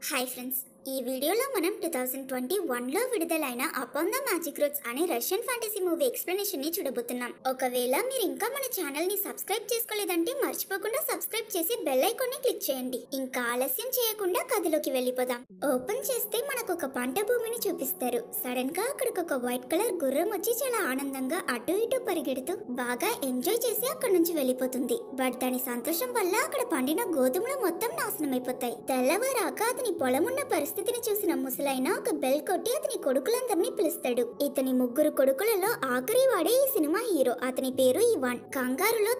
Hi friends, ఈ వీడియోలో మనం టూ థౌజండ్ ట్వంటీ వన్లో విడుదలైన అపాన్ ద మ్యాజిక్ రోడ్స్ అనే రష్యన్ ఫ్యాంటసీ మూవీ ఎక్స్ప్లెనేషన్ ని చూడబోతున్నాం ఒకవేళ మీరు ఇంకా మన ఛానల్ ని సబ్స్క్రైబ్ చేసుకోలేదంటే మర్చిపోకుండా సబ్స్క్రైబ్ చేసి బెల్ ఐకాన్ ని క్లిక్ చేయండి ఇంకా ఆలస్యం చేయకుండా కథలోకి వెళ్ళిపోదాం ఓపెన్ చేస్తే మనకు ఒక పంట భూమిని చూపిస్తారు సడన్ గా అక్కడికి ఒక వైట్ కలర్ గుర్రం వచ్చి చాలా ఆనందంగా అటు ఇటు పరిగెడుతూ బాగా ఎంజాయ్ చేసి అక్కడ నుంచి వెళ్ళిపోతుంది బట్ దాని సంతోషం వల్ల అక్కడ పండిన గోధుమలు మొత్తం నాశనం అయిపోతాయి తెల్లవారాక అతని ఉన్న పరిస్థితి పరిస్థితిని చూసిన ముసలైన ఒక బెల్ కొట్టి అతని కొడుకులందరినీ పిలుస్తాడు ఇతని ముగ్గురు కొడుకులలో ఆఖరి వాడే ఈ సినిమా హీరో అతని పేరు ఇవాన్ కంగారులో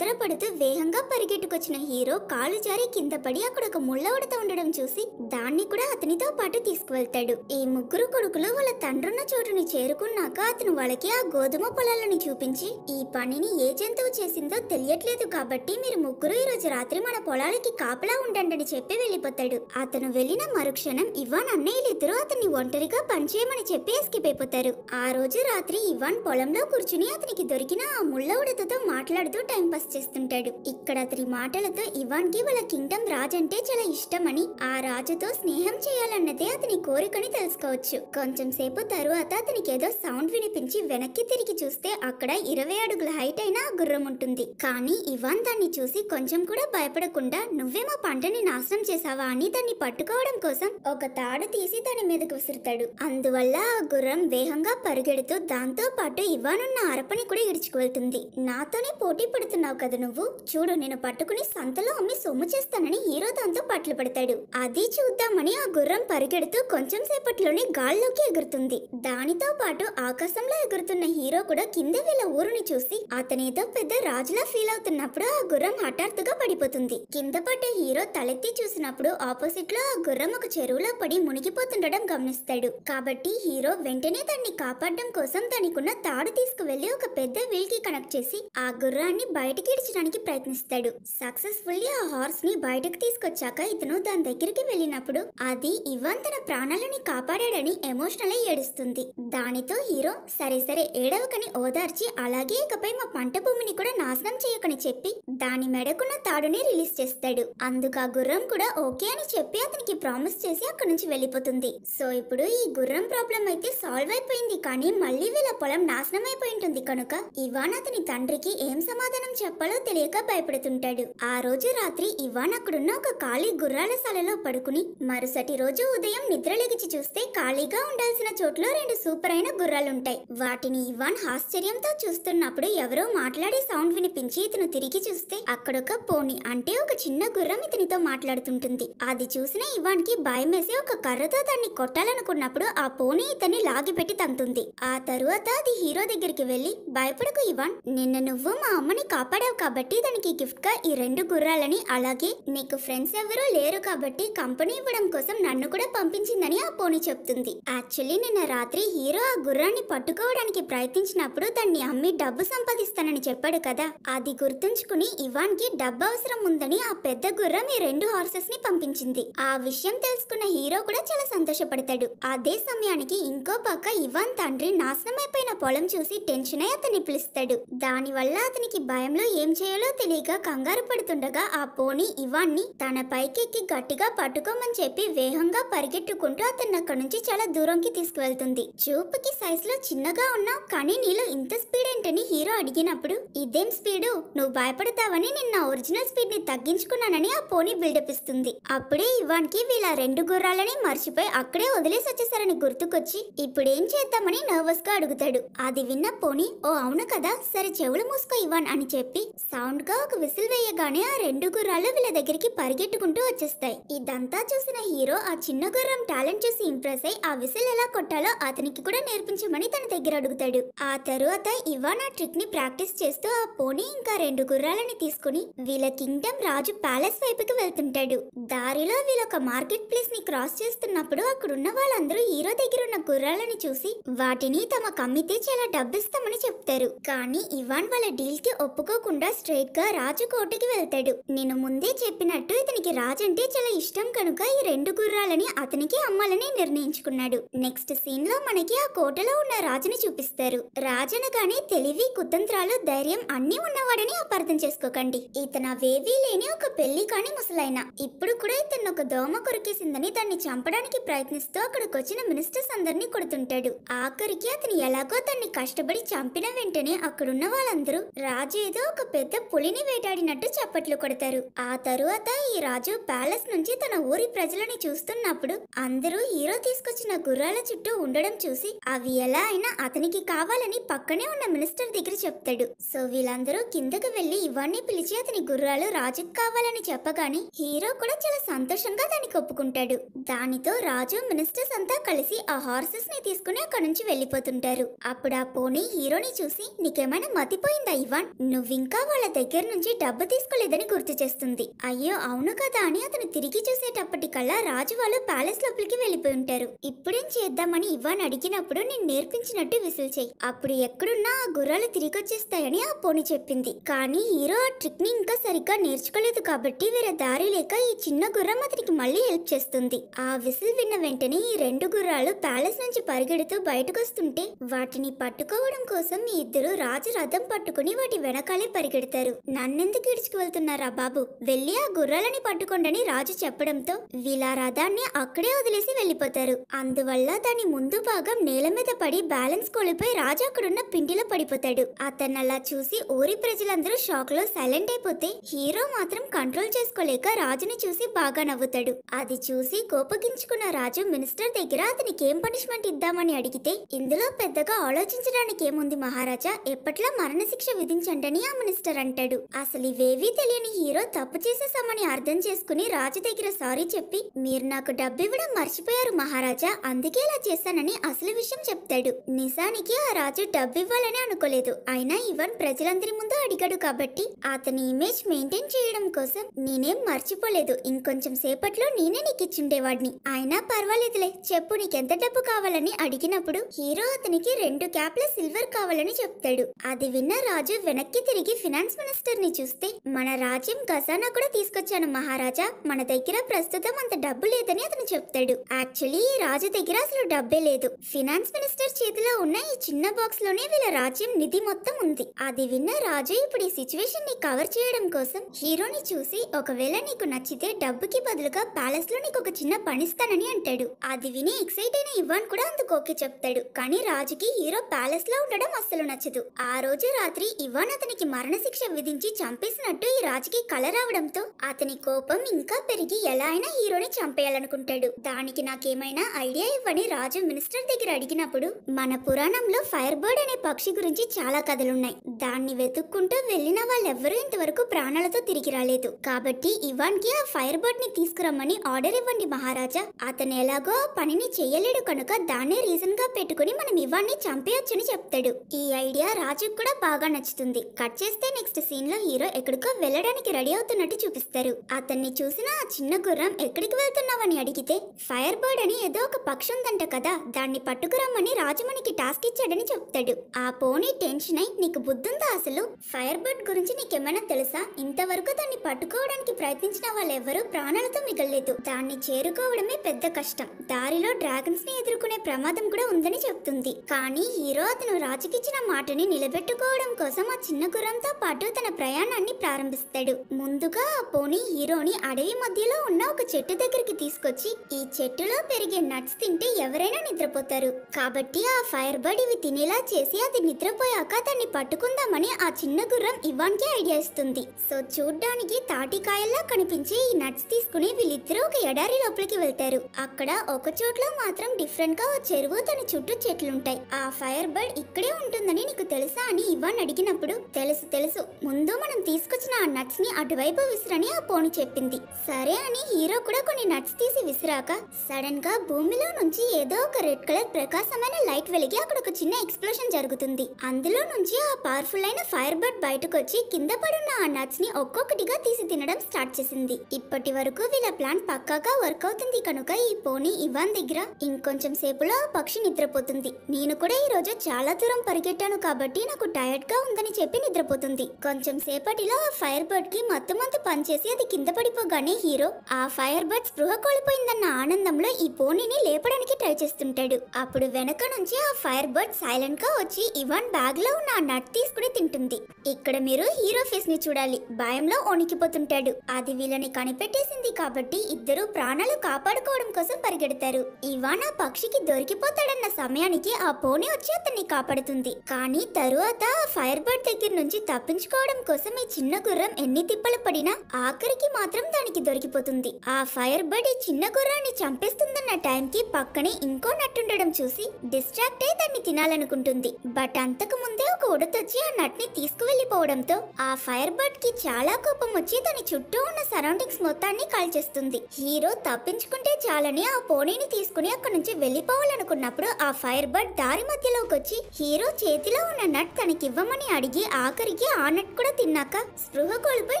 పడుతూ వేగంగా పరిగెట్టుకొచ్చిన హీరో కాలు జారి కింద పడి అక్కడ ఒక ముళ్ళ ఉడత ఉండడం చూసి దాన్ని కూడా అతనితో పాటు తీసుకువెళ్తాడు ఈ ముగ్గురు కొడుకులు వాళ్ళ తండ్రున్న చోటుని చేరుకున్నాక అతను వాళ్ళకి ఆ గోధుమ పొలాలను చూపించి ఈ పనిని ఏ జంతువు చేసిందో తెలియట్లేదు కాబట్టి మీరు ముగ్గురు ఈ రోజు రాత్రి మన పొలాలకి కాపలా ఉండండి అని చెప్పి వెళ్ళిపోతాడు అతను వెళ్ళిన మరుక్షణం ఇవాన్ ఇద్దరు అతన్ని ఒంటరిగా పనిచేయమని చెప్పి ఎస్కేప్ అయిపోతారు ఆ రోజు రాత్రి ఇవాన్ పొలంలో కూర్చుని అతనికి దొరికిన ఆ ముళ్ళవుడతతో మాట్లాడుతూ టైం పాస్ చేస్తుంటాడు ఇక్కడ అతని మాటలతో ఇవాన్ కి వాళ్ళ కింగ్డమ్ రాజంటే చాలా ఇష్టమని ఆ రాజుతో స్నేహం చేయాలన్నదే అతని కోరికని తెలుసుకోవచ్చు కొంచెం సేపు తరువాత అతనికి ఏదో సౌండ్ వినిపించి వెనక్కి తిరిగి చూస్తే అక్కడ ఇరవై అడుగుల హైట్ అయిన గుర్రం ఉంటుంది కానీ ఇవాన్ దాన్ని చూసి కొంచెం కూడా భయపడకుండా నువ్వే మా పంటని నాశనం చేసావా అని దాన్ని పట్టుకోవడం కోసం ఒక ఒక తాడు తీసి దాని మీదకు విసురుతాడు అందువల్ల ఆ గుర్రం వేగంగా పరిగెడుతూ దాంతో పాటు ఇవ్వనున్న అరపని కూడా ఇడుచుకువెళ్తుంది నాతోనే పోటీ పడుతున్నావు కదా నువ్వు చూడు నేను పట్టుకుని సంతలో అమ్మి సొమ్ము చేస్తానని హీరో దాంతో పట్లు పడతాడు అది చూద్దామని ఆ గుర్రం పరిగెడుతూ కొంచెం సేపట్లోనే గాల్లోకి ఎగురుతుంది దానితో పాటు ఆకాశంలో ఎగురుతున్న హీరో కూడా కింద వీళ్ళ ఊరుని చూసి అతనేదో పెద్ద రాజులా ఫీల్ అవుతున్నప్పుడు ఆ గుర్రం హఠాత్తుగా పడిపోతుంది కింద పడ్డ హీరో తలెత్తి చూసినప్పుడు ఆపోజిట్ లో ఆ గుర్రం ఒక చెరువులో పడి మునిగిపోతుండడం గమనిస్తాడు కాబట్టి హీరో వెంటనే దాన్ని కాపాడడం కోసం దానికున్న తాడు తీసుకువెళ్లి ఒక పెద్ద వీల్ కి కనెక్ట్ చేసి ఆ గుర్రాన్ని బయటకి ఇడ్చడానికి ప్రయత్నిస్తాడు సక్సెస్ఫుల్లీ ఆ హార్స్ ని బయటకు తీసుకొచ్చాక ఇతను దాని దగ్గరికి వెళ్ళినప్పుడు అది ఇవాన్ తన ప్రాణాలని కాపాడాడని ఎమోషనల్ అయి ఏడుస్తుంది దానితో హీరో సరే సరే ఏడవకని ఓదార్చి అలాగే ఇకపై మా పంట భూమిని కూడా నాశనం చేయకని చెప్పి దాని మెడకున్న తాడుని రిలీజ్ చేస్తాడు అందుకు ఆ గుర్రం కూడా ఓకే అని చెప్పి అతనికి ప్రామిస్ చేసి అక్కడ అక్కడి నుంచి వెళ్ళిపోతుంది సో ఇప్పుడు ఈ గుర్రం ప్రాబ్లం అయితే సాల్వ్ అయిపోయింది కానీ మళ్ళీ వీళ్ళ పొలం నాశనం అయిపోయి ఉంటుంది కనుక ఇవాన్ అతని తండ్రికి ఏం సమాధానం చెప్పాలో తెలియక భయపడుతుంటాడు ఆ రోజు రాత్రి ఇవాన్ అక్కడున్న ఒక ఖాళీ గుర్రాల సలలో పడుకుని మరుసటి రోజు ఉదయం నిద్ర లెగిచి చూస్తే ఖాళీగా ఉండాల్సిన చోట్లో రెండు సూపర్ అయిన గుర్రాలుంటాయి వాటిని ఇవాన్ ఆశ్చర్యంతో చూస్తున్నప్పుడు ఎవరో మాట్లాడే సౌండ్ వినిపించి ఇతను తిరిగి చూస్తే అక్కడొక పోని అంటే ఒక చిన్న గుర్రం ఇతనితో మాట్లాడుతుంటుంది అది చూసిన ఇవాన్ కి భయమేసి పోనీ ఒక కర్రతో దాన్ని కొట్టాలనుకున్నప్పుడు ఆ పోనీ ఇతన్ని లాగిపెట్టి తంతుంది ఆ తరువాత అది హీరో దగ్గరికి వెళ్ళి భయపడకు ఇవాన్ నిన్న నువ్వు మా అమ్మని కాపాడావు కాబట్టి దానికి గిఫ్ట్ గా ఈ రెండు గుర్రాలని అలాగే నీకు ఫ్రెండ్స్ ఎవరూ లేరు కాబట్టి కంపెనీ ఇవ్వడం కోసం నన్ను కూడా పంపించిందని ఆ పోనీ చెప్తుంది యాక్చువల్లీ నిన్న రాత్రి హీరో ఆ గుర్రాన్ని పట్టుకోవడానికి ప్రయత్నించినప్పుడు దాన్ని అమ్మి డబ్బు సంపాదిస్తానని చెప్పాడు కదా అది గుర్తుంచుకుని ఇవాన్ కి డబ్బు అవసరం ఉందని ఆ పెద్ద గుర్రం ఈ రెండు హార్సెస్ ని పంపించింది ఆ విషయం తెలుసుకున్న హీరో హీరో కూడా చాలా సంతోషపడతాడు అదే సమయానికి ఇంకో పక్క ఇవాన్ తండ్రి నాశనమైపోయిన పొలం చూసి టెన్షన్ అయి అతన్ని పిలుస్తాడు దానివల్ల అతనికి భయంలో ఏం చేయాలో తెలియక కంగారు పడుతుండగా ఆ పోనీ ఇవాన్ని తన పైకెక్కి గట్టిగా పట్టుకోమని చెప్పి వేగంగా పరిగెట్టుకుంటూ అతన్ని అక్కడి నుంచి చాలా దూరంకి తీసుకువెళ్తుంది చూపుకి సైజ్ లో చిన్నగా ఉన్నావు కానీ నీలో ఇంత స్పీడ్ ఏంటని హీరో అడిగినప్పుడు ఇదేం స్పీడు నువ్వు భయపడతావని నిన్న ఒరిజినల్ స్పీడ్ ని తగ్గించుకున్నానని ఆ పోనీ బిల్డప్ ఇస్తుంది అప్పుడే కి వీళ్ళ రెండు గుర్రాలు వాళ్ళని మర్చిపోయి అక్కడే వదిలేసి వచ్చేసారని గుర్తుకొచ్చి ఇప్పుడేం చేద్దామని నర్వస్ గా అడుగుతాడు అది విన్న పోని ఓ అవును కదా సరే చెవులు మూసుకో ఇవ్వాన్ అని చెప్పి సౌండ్ గా ఒక విసిల్ వేయగానే ఆ రెండు గుర్రాలు వీళ్ళ దగ్గరికి పరిగెట్టుకుంటూ వచ్చేస్తాయి ఇదంతా చూసిన హీరో ఆ చిన్న గుర్రం టాలెంట్ చూసి ఇంప్రెస్ అయి ఆ విసిల్ ఎలా కొట్టాలో అతనికి కూడా నేర్పించమని తన దగ్గర అడుగుతాడు ఆ తరువాత ఇవాన్ ఆ ట్రిక్ ని ప్రాక్టీస్ చేస్తూ ఆ పోనీ ఇంకా రెండు గుర్రాలని తీసుకుని వీళ్ళ కింగ్డమ్ రాజు ప్యాలెస్ వైపుకి వెళ్తుంటాడు దారిలో వీళ్ళొక మార్కెట్ ప్లేస్ ని క్రాస్ క్రాస్ చేస్తున్నప్పుడు అక్కడున్న వాళ్ళందరూ హీరో దగ్గర ఉన్న గుర్రాలని చూసి వాటిని తమ కమ్మితే చాలా డబ్బిస్తామని చెప్తారు కానీ ఇవాన్ వాళ్ళ డీల్ కి ఒప్పుకోకుండా స్ట్రైట్ గా రాజు కోటకి వెళ్తాడు నేను ముందే చెప్పినట్టు ఇతనికి రాజంటే చాలా ఇష్టం కనుక ఈ రెండు గుర్రాలని అతనికి అమ్మాలని నిర్ణయించుకున్నాడు నెక్స్ట్ సీన్ లో మనకి ఆ కోటలో ఉన్న రాజుని చూపిస్తారు రాజనగానే తెలివి కుతంత్రాలు ధైర్యం అన్ని ఉన్నవాడని అపార్థం చేసుకోకండి ఇతన వేవీ లేని ఒక పెళ్లి కాని ముసలాయన ఇప్పుడు కూడా ఇతను ఒక దోమ కొరికేసిందని అతన్ని చంపడానికి ప్రయత్నిస్తూ అక్కడికి వచ్చిన మినిస్టర్స్ అందరినీ కొడుతుంటాడు ఆఖరికి అతను ఎలాగో దాన్ని కష్టపడి చంపిన వెంటనే అక్కడున్న వాళ్ళందరూ రాజు ఏదో ఒక పెద్ద పులిని వేటాడినట్టు చప్పట్లు కొడతారు ఆ తరువాత ఈ రాజు ప్యాలెస్ నుంచి తన ఊరి ప్రజలని చూస్తున్నప్పుడు అందరూ హీరో తీసుకొచ్చిన గుర్రాల చుట్టూ ఉండడం చూసి అవి ఎలా అయినా అతనికి కావాలని పక్కనే ఉన్న మినిస్టర్ దగ్గర చెప్తాడు సో వీళ్ళందరూ కిందకు వెళ్లి ఇవన్నీ పిలిచి అతని గుర్రాలు రాజుకు కావాలని చెప్పగానే హీరో కూడా చాలా సంతోషంగా దానికి ఒప్పుకుంటాడు దానితో రాజు మినిస్టర్స్ అంతా కలిసి ఆ హార్సెస్ ని తీసుకుని అక్కడ నుంచి వెళ్ళిపోతుంటారు అప్పుడు ఆ పోనీ హీరోని చూసి నీకేమైనా మతిపోయిందా ఇవాన్ నువ్వింకా వాళ్ళ దగ్గర నుంచి డబ్బు తీసుకోలేదని గుర్తు చేస్తుంది అయ్యో అవును కదా అని అతను తిరిగి చూసేటప్పటికల్లా రాజు వాళ్ళు ప్యాలెస్ లోపలికి వెళ్ళిపోయి ఉంటారు ఇప్పుడేం చేద్దామని ఇవాన్ అడిగినప్పుడు నేను నేర్పించినట్టు విసులు చేయి అప్పుడు ఎక్కడున్నా ఆ గుర్రాలు తిరిగి వచ్చేస్తాయని ఆ పోనీ చెప్పింది కానీ హీరో ఆ ట్రిక్ ని ఇంకా సరిగ్గా నేర్చుకోలేదు కాబట్టి వేరే దారి లేక ఈ చిన్న గుర్రం అతనికి మళ్ళీ హెల్ప్ చేస్తుంది ఆ విసిల్ విన్న వెంటనే ఈ రెండు గుర్రాలు ప్యాలెస్ నుంచి పరిగెడుతూ బయటకొస్తుంటే వాటిని పట్టుకోవడం కోసం ఈ ఇద్దరు రాజు రథం పట్టుకుని వాటి వెనకాలే పరిగెడతారు నన్నెందుకు ఇడుచుకు వెళ్తున్నారా బాబు వెళ్ళి ఆ గుర్రాలని పట్టుకోండని రాజు చెప్పడంతో వీళ్ళ రథాన్ని అక్కడే వదిలేసి వెళ్ళిపోతారు అందువల్ల దాని ముందు భాగం నేల మీద పడి బ్యాలెన్స్ కోల్పోయి రాజు అక్కడున్న పిండిలో పడిపోతాడు అతన్ని అలా చూసి ఊరి ప్రజలందరూ షాక్ లో సైలెంట్ అయిపోతే హీరో మాత్రం కంట్రోల్ చేసుకోలేక రాజుని చూసి బాగా నవ్వుతాడు అది చూసి కోపగించుకున్న రాజు మినిస్టర్ దగ్గర అతనికి ఏం పనిష్మెంట్ ఇద్దామని అడిగితే ఇందులో పెద్దగా ఆలోచించడానికి ఏముంది మహారాజా ఎప్పట్లా మరణశిక్ష విధించండని ఆ మినిస్టర్ అంటాడు అసలు ఇవేవీ తెలియని హీరో తప్పు చేసేసామని అర్థం చేసుకుని రాజు దగ్గర సారీ చెప్పి మీరు నాకు డబ్బు ఇవ్వడం మర్చిపోయారు మహారాజా అందుకే ఇలా చేశానని అసలు విషయం చెప్తాడు నిజానికి ఆ రాజు డబ్బు ఇవ్వాలని అనుకోలేదు అయినా ఇవన్ ప్రజలందరి ముందు అడిగాడు కాబట్టి అతని ఇమేజ్ మెయింటైన్ చేయడం కోసం నేనేం మర్చిపోలేదు ఇంకొంచెం సేపట్లో నేనే నీకు ఇచ్చిండేవాడు అడిగేవాడిని ఆయన పర్వాలేదులే చెప్పు నీకెంత డబ్బు కావాలని అడిగినప్పుడు హీరో అతనికి రెండు క్యాప్ల సిల్వర్ కావాలని చెప్తాడు అది విన్న రాజు వెనక్కి తిరిగి ఫినాన్స్ మినిస్టర్ ని చూస్తే మన రాజ్యం ఖజానా కూడా తీసుకొచ్చాను మహారాజా మన దగ్గర ప్రస్తుతం అంత డబ్బు లేదని అతను చెప్తాడు యాక్చువల్లీ ఈ రాజు దగ్గర అసలు డబ్బే లేదు ఫినాన్స్ మినిస్టర్ చేతిలో ఉన్న ఈ చిన్న బాక్స్ లోనే వీళ్ళ రాజ్యం నిధి మొత్తం ఉంది అది విన్న రాజు ఇప్పుడు ఈ సిచ్యువేషన్ ని కవర్ చేయడం కోసం హీరోని చూసి ఒకవేళ నీకు నచ్చితే డబ్బుకి బదులుగా ప్యాలెస్ లో నీకు ఒక చిన్న ఏదైనా పనిస్తానని అంటాడు అది విని ఎక్సైట్ అయిన ఇవ్వాన్ కూడా అందుకోకే చెప్తాడు కానీ రాజుకి హీరో ప్యాలెస్ లో ఉండడం అస్సలు నచ్చదు ఆ రోజు రాత్రి ఇవాన్ అతనికి మరణశిక్ష విధించి చంపేసినట్టు ఈ రాజుకి కల రావడంతో అతని కోపం ఇంకా పెరిగి ఎలా అయినా హీరోని చంపేయాలనుకుంటాడు దానికి నాకేమైనా ఐడియా ఇవ్వని రాజు మినిస్టర్ దగ్గర అడిగినప్పుడు మన పురాణంలో ఫైర్ బర్డ్ అనే పక్షి గురించి చాలా కథలున్నాయి దాన్ని వెతుక్కుంటూ వెళ్లిన వాళ్ళెవ్వరూ ఇంతవరకు ప్రాణాలతో తిరిగి రాలేదు కాబట్టి ఇవాన్ కి ఆ ఫైర్ బర్డ్ ని తీసుకురమ్మని ఆర్డర్ ఇవ్వండి మహా మహారాజా అతను ఎలాగో పనిని చెయ్యలేడు కనుక దాన్నే రీజన్ గా పెట్టుకుని మనం ఇవాణ్ణి చంపేయొచ్చని చెప్తాడు ఈ ఐడియా రాజుకు కూడా బాగా నచ్చుతుంది కట్ చేస్తే నెక్స్ట్ సీన్ లో హీరో ఎక్కడికో వెళ్ళడానికి రెడీ అవుతున్నట్టు చూపిస్తారు అతన్ని చూసిన ఆ చిన్న గుర్రం ఎక్కడికి వెళ్తున్నావని అడిగితే ఫైర్ బర్డ్ అని ఏదో ఒక పక్షి ఉందంట కదా దాన్ని పట్టుకురమ్మని రాజు మనకి టాస్క్ ఇచ్చాడని చెప్తాడు ఆ పోనీ టెన్షన్ అయి నీకు బుద్ధుందా అసలు ఫైర్ బర్డ్ గురించి నీకేమైనా తెలుసా ఇంతవరకు దాన్ని పట్టుకోవడానికి ప్రయత్నించిన వాళ్ళెవరూ ప్రాణాలతో మిగలలేదు దాన్ని చేరు ఎదుర్కోవడమే పెద్ద కష్టం దారిలో డ్రాగన్స్ ని ఎదుర్కొనే ప్రమాదం కూడా ఉందని చెప్తుంది కానీ హీరో అతను రాజుకిచ్చిన మాటని నిలబెట్టుకోవడం కోసం ఆ చిన్న గుర్రంతో పాటు తన ప్రయాణాన్ని ప్రారంభిస్తాడు ముందుగా ఆ పోనీ హీరోని అడవి మధ్యలో ఉన్న ఒక చెట్టు దగ్గరికి తీసుకొచ్చి ఈ చెట్టులో పెరిగే నట్స్ తింటే ఎవరైనా నిద్రపోతారు కాబట్టి ఆ ఫైర్ బర్డ్ ఇవి తినేలా చేసి అది నిద్రపోయాక దాన్ని పట్టుకుందామని ఆ చిన్న గుర్రం ఇవాన్కి ఐడియా ఇస్తుంది సో చూడ్డానికి తాటికాయల్లా కనిపించే ఈ నట్స్ తీసుకుని వీళ్ళిద్దరూ ఒక ఎడారిలో లోపలికి వెళ్తారు అక్కడ ఒక చోట్ల మాత్రం డిఫరెంట్ గా ఓ చెరువు తన చుట్టూ చెట్లుంటాయి ఆ ఫైర్ బర్డ్ ఇక్కడే ఉంటుందని నీకు తెలుసా అని ఇవాన్ అడిగినప్పుడు తెలుసు తెలుసు ముందు మనం తీసుకొచ్చిన ఆ నట్స్ ని అటువైపు విసిరని ఆ పోని చెప్పింది సరే అని హీరో కూడా కొన్ని నట్స్ తీసి విసిరాక సడన్ గా భూమిలో నుంచి ఏదో ఒక రెడ్ కలర్ ప్రకాశమైన లైట్ వెలిగి అక్కడ ఒక చిన్న ఎక్స్ప్లోషన్ జరుగుతుంది అందులో నుంచి ఆ పవర్ఫుల్ అయిన ఫైర్ బర్డ్ బయటకు వచ్చి కింద పడున్న ఆ నట్స్ ని ఒక్కొక్కటిగా తీసి తినడం స్టార్ట్ చేసింది ఇప్పటి వరకు వీళ్ళ ప్లాన్ పక్కాగా వర్క్ అవుతుంది కనుక ఈ పోనీ ఇవాన్ దగ్గర ఇంకొంచెం సేపులో పక్షి నిద్రపోతుంది నేను కూడా ఈ రోజు చాలా దూరం పరిగెట్టాను కాబట్టి నాకు టైర్డ్ గా ఉందని చెప్పి నిద్రపోతుంది కొంచెం సేపటిలో ఆ ఫైర్ బర్డ్ కి మత్తు మంతు పనిచేసి అది కింద పడిపోగానే హీరో ఆ ఫైర్ బర్డ్ స్పృహ కోల్పోయిందన్న ఆనందంలో ఈ పోనీని లేపడానికి ట్రై చేస్తుంటాడు అప్పుడు వెనక నుంచి ఆ ఫైర్ బర్డ్ సైలెంట్ గా వచ్చి ఇవాన్ బ్యాగ్ లో ఉన్న నట్ తీసుకుని తింటుంది ఇక్కడ మీరు హీరో ఫేస్ ని చూడాలి భయంలో వణికిపోతుంటాడు అది వీళ్ళని కనిపెట్టేసింది కాబట్టి ఇద్దరు ప్రాణాలు పోనీలు కాపాడుకోవడం కోసం పరిగెడతారు ఇవానా పక్షికి దొరికిపోతాడన్న సమయానికి ఆ పోనీ వచ్చి అతన్ని కాపాడుతుంది కానీ తరువాత ఆ ఫైర్ బర్డ్ దగ్గర నుంచి తప్పించుకోవడం కోసం ఈ చిన్న గుర్రం ఎన్ని తిప్పలు పడినా ఆఖరికి మాత్రం దానికి దొరికిపోతుంది ఆ ఫైర్ బర్డ్ ఈ చిన్న గుర్రాన్ని చంపేస్తుందన్న టైంకి పక్కనే ఇంకో నట్టుండడం చూసి డిస్ట్రాక్ట్ అయి దాన్ని తినాలనుకుంటుంది బట్ అంతకు ముందే ఒక ఉడతొచ్చి ఆ నట్ని తీసుకువెళ్లిపోవడంతో ఆ ఫైర్ బర్డ్ కి చాలా కోపం వచ్చి దాని చుట్టూ ఉన్న సరౌండింగ్స్ మొత్తాన్ని కాల్చేస్తుంది హీరో తప్ప తప్పించుకుంటే చాలని ఆ పోనీని తీసుకుని అక్కడి నుంచి వెళ్ళిపోవాలనుకున్నప్పుడు ఆ ఫైర్ బర్డ్ దారి మధ్యలోకి వచ్చి హీరో చేతిలో ఉన్న నట్ తనకి ఇవ్వమని అడిగి ఆఖరికి ఆ నట్ కూడా తిన్నాక స్పృహ కోల్పోయి